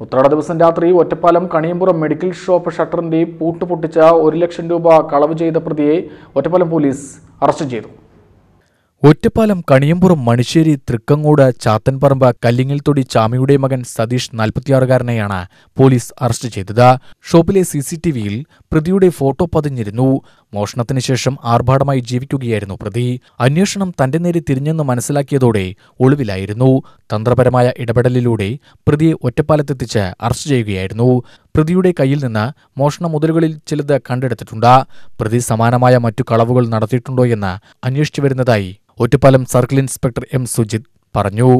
പുത്രാട ദിവസം രാത്രി Ottapalam Kaniyampuram medical shop ഷട്ടറിന്റെ പൂട്ടുപൊട്ടിച്ച ഒരു ലക്ഷം രൂപ കളവ് ചെയ്ത പ്രതിയെ ഒറ്റപ്പാലം പോലീസ് അറസ്റ്റ് ചെയ്തു ഒറ്റപ്പാലം കണിയമ്പുറം മണിശ്ശേരി തൃക്കങ്ങോട് ചാത്തൻപറമ്പ് കല്ലിങ്ങൽത്തൊടി ചാമിയുടെ മകൻ സതീഷ് നാൽപ്പത്തിയാറുകാരനെയാണ് പോലീസ് അറസ്റ്റ് ചെയ്തത് ഷോപ്പിലെ സി സി ടി വിയിൽ പ്രതിയുടെ ഫോട്ടോ പതിഞ്ഞിരുന്നു മോഷണത്തിന് ശേഷം ആർഭാടമായി ജീവിക്കുകയായിരുന്നു പ്രതി അന്വേഷണം തന്റെ നേരെ തിരിഞ്ഞെന്ന് മനസ്സിലാക്കിയതോടെ ഒളിവിലായിരുന്നു തന്ത്രപരമായ ഇടപെടലിലൂടെ പ്രതിയെ ഒറ്റപ്പാലത്തെത്തിച്ച് അറസ്റ്റ് ചെയ്യുകയായിരുന്നു പ്രതിയുടെ കയ്യിൽ നിന്ന് മോഷണ മുതലുകളിൽ ചിലത് കണ്ടെടുത്തിട്ടുണ്ട് പ്രതി സമാനമായ മറ്റു കളവുകൾ നടത്തിയിട്ടുണ്ടോയെന്ന് അന്വേഷിച്ചു വരുന്നതായി ഒറ്റപ്പാലം സർക്കിൾ ഇൻസ്പെക്ടർ എം സുജിത് പറഞ്ഞു